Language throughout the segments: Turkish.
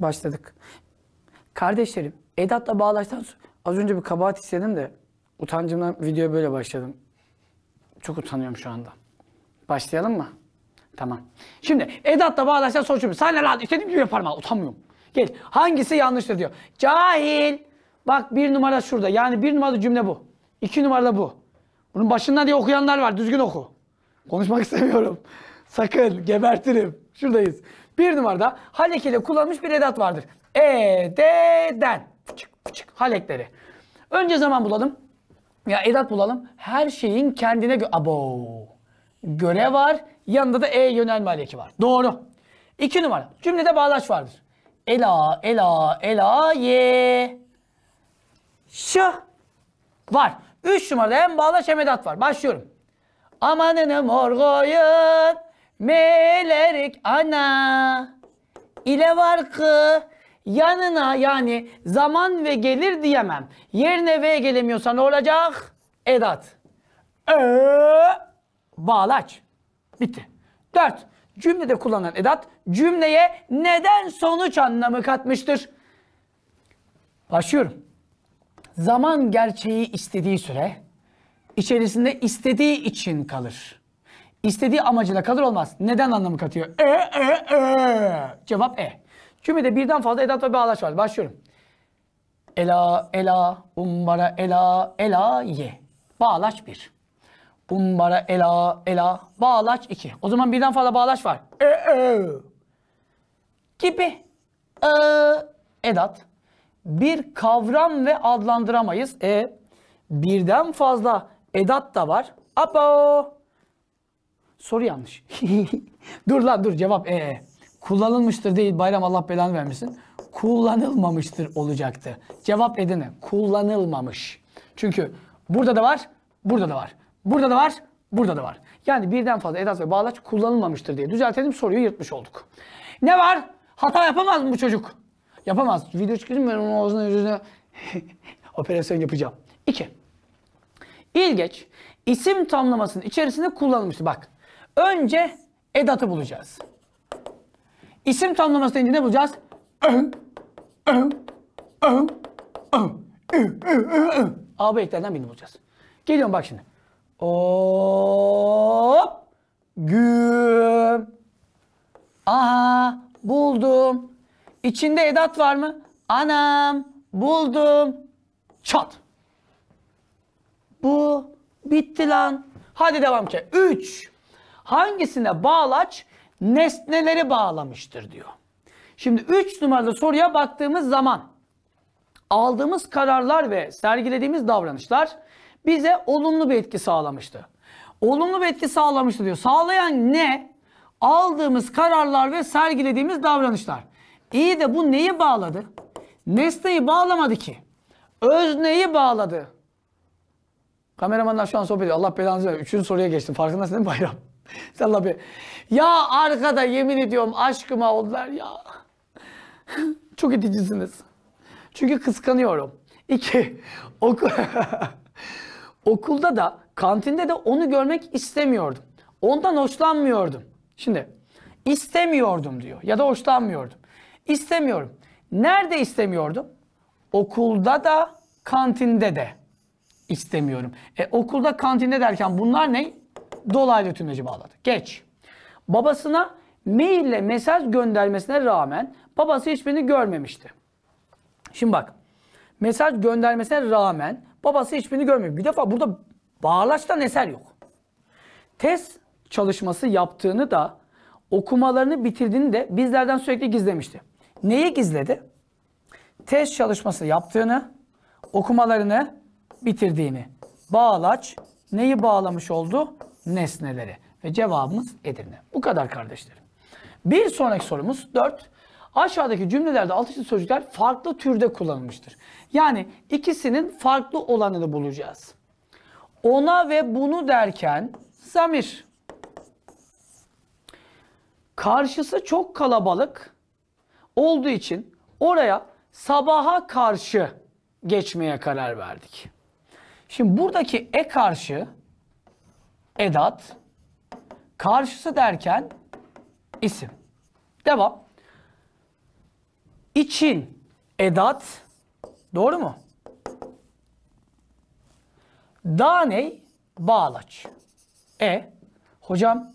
başladık. Kardeşlerim, Edat'la bağlaştan az önce bir kabahat istedim de utancımdan video böyle başladım. Çok utanıyorum şu anda. Başlayalım mı? Tamam. Şimdi Edat'la bağlaştan sonuçum. Sen ne lan? İstediğim gibi yaparım ha. Utanmıyorum. Gel. Hangisi yanlıştır diyor. Cahil. Bak bir numara şurada. Yani bir numaralı cümle bu. İki numaralı bu. Bunun başında diye okuyanlar var. Düzgün oku. Konuşmak istemiyorum. Sakın gebertirim. Şuradayız. Bir numarada halek ile kullanmış bir edat vardır. E'den. Fıçık fıçık halekleri. Önce zaman bulalım. Ya edat bulalım. Her şeyin kendine göre... Abo. Göre var. Yanında da E yönelme haleki var. Doğru. İki numara. Cümlede bağlaç vardır. Ela, ela, ela, ye. Ş. Var. Üç numarada hem bağlaç hem edat var. Başlıyorum. Amanını mor koyun. Melerik ana ile varkı yanına yani zaman ve gelir diyemem. Yerine ve gelemiyorsa ne olacak? Edat. Ö bağlaç. Bitti. Dört. Cümlede kullanılan edat cümleye neden sonuç anlamı katmıştır? Başlıyorum. Zaman gerçeği istediği süre içerisinde istediği için kalır. İstediği amacıyla kalır olmaz. Neden anlamı katıyor? E, e, e. Cevap E. Cümlede birden fazla edat ve bağlaç var. Başlıyorum. Ela, ela, umbara, ela, ela, ye. Bağlaç bir. Umbara, ela, ela, bağlaç iki. O zaman birden fazla bağlaç var. E, e. Gibi. E, edat. Bir kavram ve adlandıramayız. E, birden fazla edat da var. Apo. Soru yanlış. dur lan dur cevap ee. Kullanılmıştır değil bayram Allah belanı vermesin. Kullanılmamıştır olacaktı. Cevap edine kullanılmamış. Çünkü burada da var, burada da var. Burada da var, burada da var. Yani birden fazla edat ve bağlaç kullanılmamıştır diye düzeltelim soruyu yırtmış olduk. Ne var? Hata yapamaz mı bu çocuk? Yapamaz. Video çıkacağım ben onun ağzına yüzüne operasyon yapacağım. İki İlgeç isim tamlamasının içerisinde kullanılmıştır. Bak Önce edatı bulacağız. İsim tanımlaması deyince ne bulacağız? Öh, öh, öh, AB eklerden birini bulacağız. Geliyorum bak şimdi. Hop. Güm. Aha buldum. İçinde edat var mı? Anam buldum. Çat. Bu bitti lan. Hadi devam ki. 3 hangisine bağlaç nesneleri bağlamıştır diyor. Şimdi 3 numaralı soruya baktığımız zaman aldığımız kararlar ve sergilediğimiz davranışlar bize olumlu bir etki sağlamıştı. Olumlu bir etki sağlamıştı diyor. Sağlayan ne? Aldığımız kararlar ve sergilediğimiz davranışlar. İyi de bu neyi bağladı? Nesneyi bağlamadı ki. Özneyi bağladı. Kameramanlar şu an sohbet ediyor. Allah belanızı ver. Üçüncü soruya geçtim. Farkındasın değil mi Bayram? Allah be. Ya arkada yemin ediyorum aşkıma oldular ya. Çok iticisiniz. Çünkü kıskanıyorum. İki, oku okulda da kantinde de onu görmek istemiyordum. Ondan hoşlanmıyordum. Şimdi istemiyordum diyor ya da hoşlanmıyordum. İstemiyorum. Nerede istemiyordum? Okulda da kantinde de istemiyorum. E, okulda kantinde derken bunlar ne? dolaylı tümleci bağladı. Geç. Babasına maille mesaj göndermesine rağmen babası hiçbirini görmemişti. Şimdi bak. Mesaj göndermesine rağmen babası hiçbirini görmüyor. Bir defa burada bağlaçtan eser yok. Test çalışması yaptığını da okumalarını bitirdiğini de bizlerden sürekli gizlemişti. Neyi gizledi? Test çalışması yaptığını, okumalarını bitirdiğini. Bağlaç neyi bağlamış oldu? nesneleri. Ve cevabımız Edirne. Bu kadar kardeşlerim. Bir sonraki sorumuz 4. Aşağıdaki cümlelerde alt üstü sözcükler farklı türde kullanılmıştır. Yani ikisinin farklı olanını bulacağız. Ona ve bunu derken zamir. Karşısı çok kalabalık olduğu için oraya sabaha karşı geçmeye karar verdik. Şimdi buradaki e karşı edat, karşısı derken isim. Devam. İçin edat, doğru mu? Daney bağlaç. E, hocam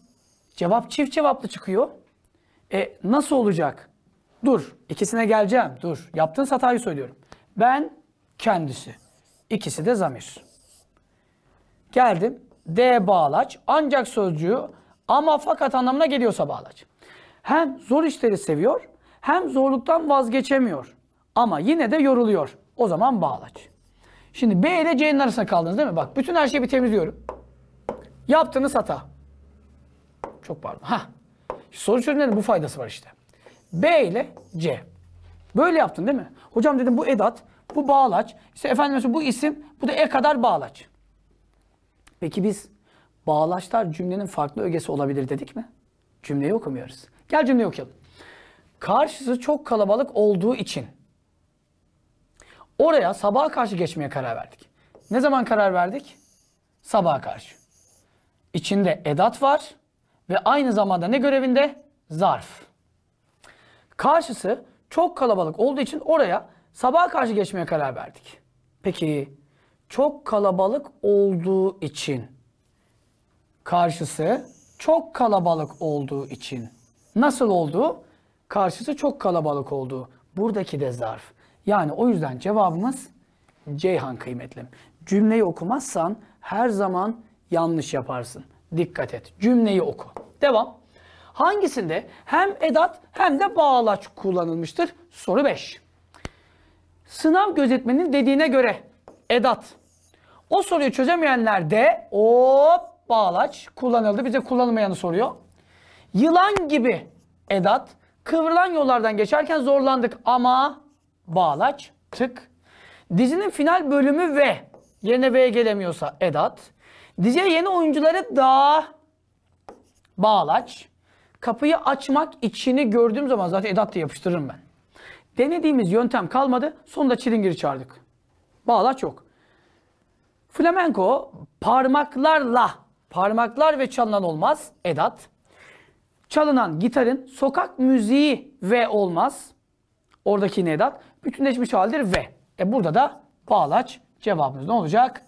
cevap çift cevaplı çıkıyor. E, nasıl olacak? Dur, ikisine geleceğim. Dur, yaptığın hatayı söylüyorum. Ben, kendisi. İkisi de zamir. Geldim. D bağlaç. Ancak sözcüğü ama fakat anlamına geliyorsa bağlaç. Hem zor işleri seviyor hem zorluktan vazgeçemiyor. Ama yine de yoruluyor. O zaman bağlaç. Şimdi B ile C'nin arasında kaldınız değil mi? Bak bütün her şeyi bir temizliyorum. Yaptığınız hata. Çok pardon. Ha. Soru çözümlerinin bu faydası var işte. B ile C. Böyle yaptın değil mi? Hocam dedim bu edat, bu bağlaç, İşte efendim mesela bu isim, bu da E kadar bağlaç. Peki biz bağlaçlar cümlenin farklı ögesi olabilir dedik mi? Cümleyi okumuyoruz. Gel cümleyi okuyalım. Karşısı çok kalabalık olduğu için oraya sabaha karşı geçmeye karar verdik. Ne zaman karar verdik? Sabaha karşı. İçinde edat var ve aynı zamanda ne görevinde? Zarf. Karşısı çok kalabalık olduğu için oraya sabaha karşı geçmeye karar verdik. Peki çok kalabalık olduğu için. Karşısı çok kalabalık olduğu için. Nasıl oldu? Karşısı çok kalabalık oldu. Buradaki de zarf. Yani o yüzden cevabımız Ceyhan kıymetlim. Cümleyi okumazsan her zaman yanlış yaparsın. Dikkat et. Cümleyi oku. Devam. Hangisinde hem edat hem de bağlaç kullanılmıştır? Soru 5. Sınav gözetmenin dediğine göre edat o soruyu çözemeyenler de hop bağlaç kullanıldı. Bize kullanılmayanı soruyor. Yılan gibi edat kıvrılan yollardan geçerken zorlandık ama bağlaç tık. Dizinin final bölümü ve yerine V gelemiyorsa edat. Diziye yeni oyuncuları da bağlaç. Kapıyı açmak içini gördüğüm zaman zaten edat diye yapıştırırım ben. Denediğimiz yöntem kalmadı. Sonunda çilingiri çağırdık. Bağlaç yok. Flamenko parmaklarla, parmaklar ve çalınan olmaz edat. Çalınan gitarın sokak müziği ve olmaz. Oradaki nedat, Bütünleşmiş haldir ve. E burada da bağlaç cevabımız ne olacak?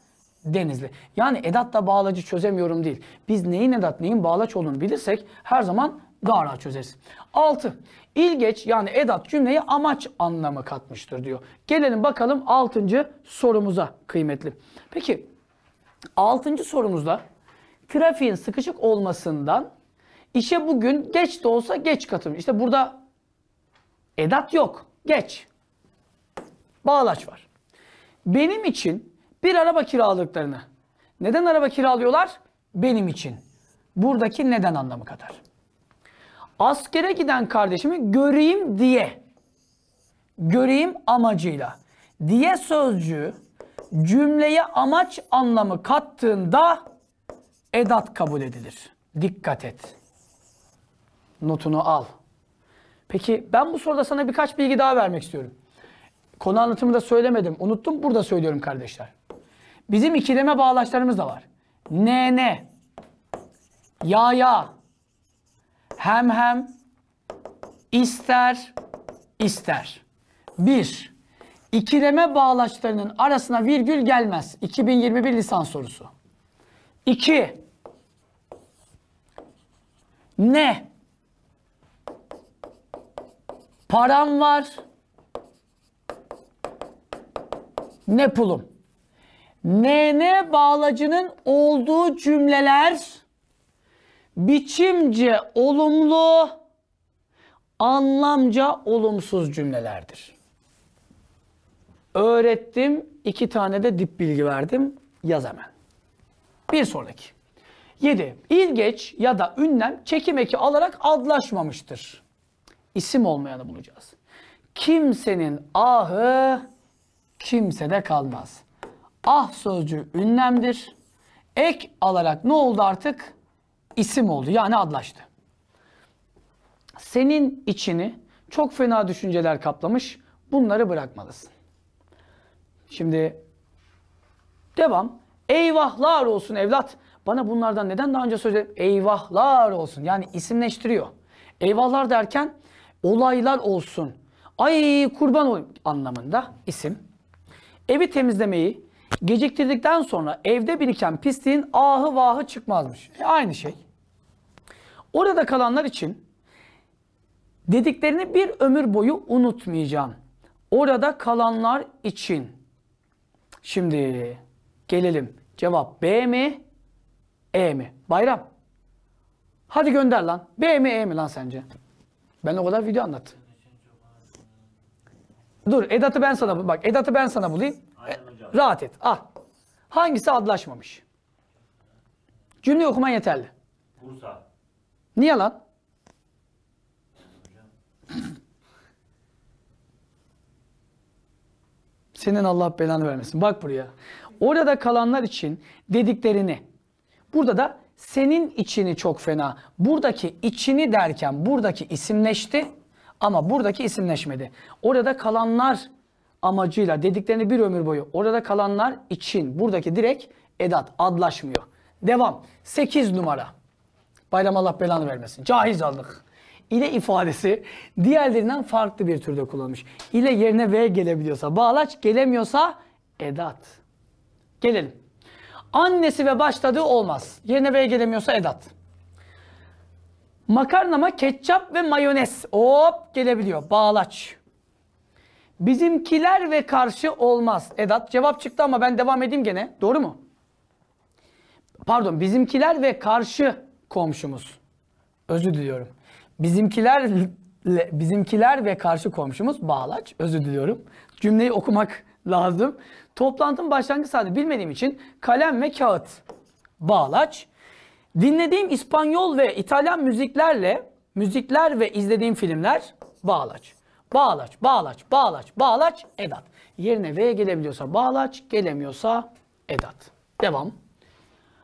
Denizli. Yani edatla bağlacı çözemiyorum değil. Biz neyin edat neyin bağlaç olduğunu bilirsek her zaman daha rahat çözeriz. 6. İlgeç yani edat cümleye amaç anlamı katmıştır diyor. Gelelim bakalım 6. sorumuza kıymetli. Peki 6. sorumuzda trafiğin sıkışık olmasından işe bugün geç de olsa geç katılmış. İşte burada edat yok. Geç. Bağlaç var. Benim için bir araba kiraladıklarını. Neden araba kiralıyorlar? Benim için. Buradaki neden anlamı kadar askere giden kardeşimi göreyim diye, göreyim amacıyla diye sözcüğü cümleye amaç anlamı kattığında edat kabul edilir. Dikkat et. Notunu al. Peki ben bu soruda sana birkaç bilgi daha vermek istiyorum. Konu anlatımı da söylemedim. Unuttum burada söylüyorum kardeşler. Bizim ikileme bağlaçlarımız da var. Ne ne. Ya ya hem hem ister ister. 1. İkileme bağlaçlarının arasına virgül gelmez. 2021 lisans sorusu. 2. Ne? Param var. Ne pulum? Ne ne bağlacının olduğu cümleler biçimce olumlu, anlamca olumsuz cümlelerdir. Öğrettim, iki tane de dip bilgi verdim. Yaz hemen. Bir sonraki. 7. İlgeç ya da ünlem çekim eki alarak adlaşmamıştır. İsim olmayanı bulacağız. Kimsenin ahı kimsede kalmaz. Ah sözcüğü ünlemdir. Ek alarak ne oldu artık? isim oldu. Yani adlaştı. Senin içini çok fena düşünceler kaplamış. Bunları bırakmalısın. Şimdi devam. Eyvahlar olsun evlat. Bana bunlardan neden daha önce söyledi? Eyvahlar olsun. Yani isimleştiriyor. Eyvahlar derken olaylar olsun. Ay kurban olayım anlamında isim. Evi temizlemeyi geciktirdikten sonra evde biriken pisliğin ahı vahı çıkmazmış. E aynı şey. Orada kalanlar için dediklerini bir ömür boyu unutmayacağım. Orada kalanlar için. Şimdi gelelim. Cevap B mi? E mi? Bayram. Hadi gönder lan. B mi E mi lan sence? Ben o kadar video anlattım. Dur Edat'ı ben sana bak Edat'ı ben sana bulayım. E, rahat et. Ah. Hangisi adlaşmamış? Cümle okuman yeterli. Bursa. Niye lan? Senin Allah belanı vermesin. Bak buraya. Orada kalanlar için dediklerini. Burada da senin içini çok fena. Buradaki içini derken buradaki isimleşti ama buradaki isimleşmedi. Orada kalanlar amacıyla dediklerini bir ömür boyu. Orada kalanlar için buradaki direkt edat adlaşmıyor. Devam. 8 numara. Bayram Allah belanı vermesin. Cahiz aldık. İle ifadesi diğerlerinden farklı bir türde kullanmış. İle yerine V gelebiliyorsa bağlaç, gelemiyorsa edat. Gelelim. Annesi ve başladığı olmaz. Yerine V gelemiyorsa edat. Makarnama ketçap ve mayonez. Hop gelebiliyor. Bağlaç. Bizimkiler ve karşı olmaz. Edat cevap çıktı ama ben devam edeyim gene. Doğru mu? Pardon bizimkiler ve karşı komşumuz. Özür diliyorum. Bizimkiler bizimkiler ve karşı komşumuz Bağlaç. Özür diliyorum. Cümleyi okumak lazım. Toplantının başlangıç saati bilmediğim için kalem ve kağıt. Bağlaç. Dinlediğim İspanyol ve İtalyan müziklerle müzikler ve izlediğim filmler Bağlaç. Bağlaç, Bağlaç, Bağlaç, Bağlaç, Edat. Yerine V gelebiliyorsa Bağlaç, gelemiyorsa Edat. Devam.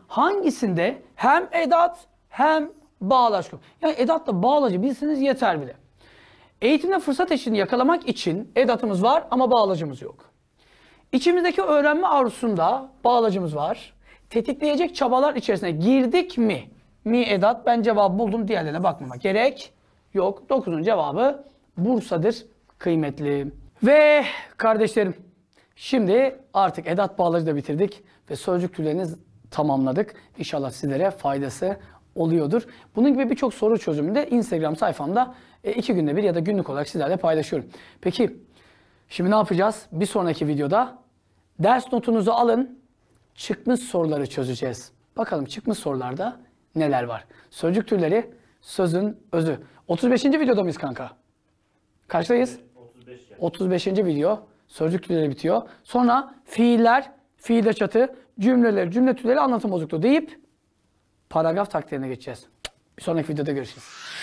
Hangisinde hem Edat hem bağlaç köprü. Yani edatla bağlacı bilseniz yeter bile. Eğitimde fırsat eşini yakalamak için edatımız var ama bağlacımız yok. İçimizdeki öğrenme arzusunda bağlacımız var. Tetikleyecek çabalar içerisine girdik mi? Mi edat ben cevabı buldum diğerlerine bakmama gerek yok. Dokuzun cevabı Bursa'dır kıymetli. Ve kardeşlerim şimdi artık edat bağlacı da bitirdik ve sözcük türlerini tamamladık. İnşallah sizlere faydası oluyordur. Bunun gibi birçok soru çözümünde Instagram sayfamda e, iki günde bir ya da günlük olarak sizlerle paylaşıyorum. Peki şimdi ne yapacağız? Bir sonraki videoda ders notunuzu alın, çıkmış soruları çözeceğiz. Bakalım çıkmış sorularda neler var? Sözcük türleri, sözün özü. 35. videoda mıyız kanka? Kaçtayız? 35. 35. video. Sözcük türleri bitiyor. Sonra fiiller, fiil çatı, cümleler, cümle türleri anlatım bozukluğu deyip paragraf taktiğine geçeceğiz. Bir sonraki videoda görüşürüz.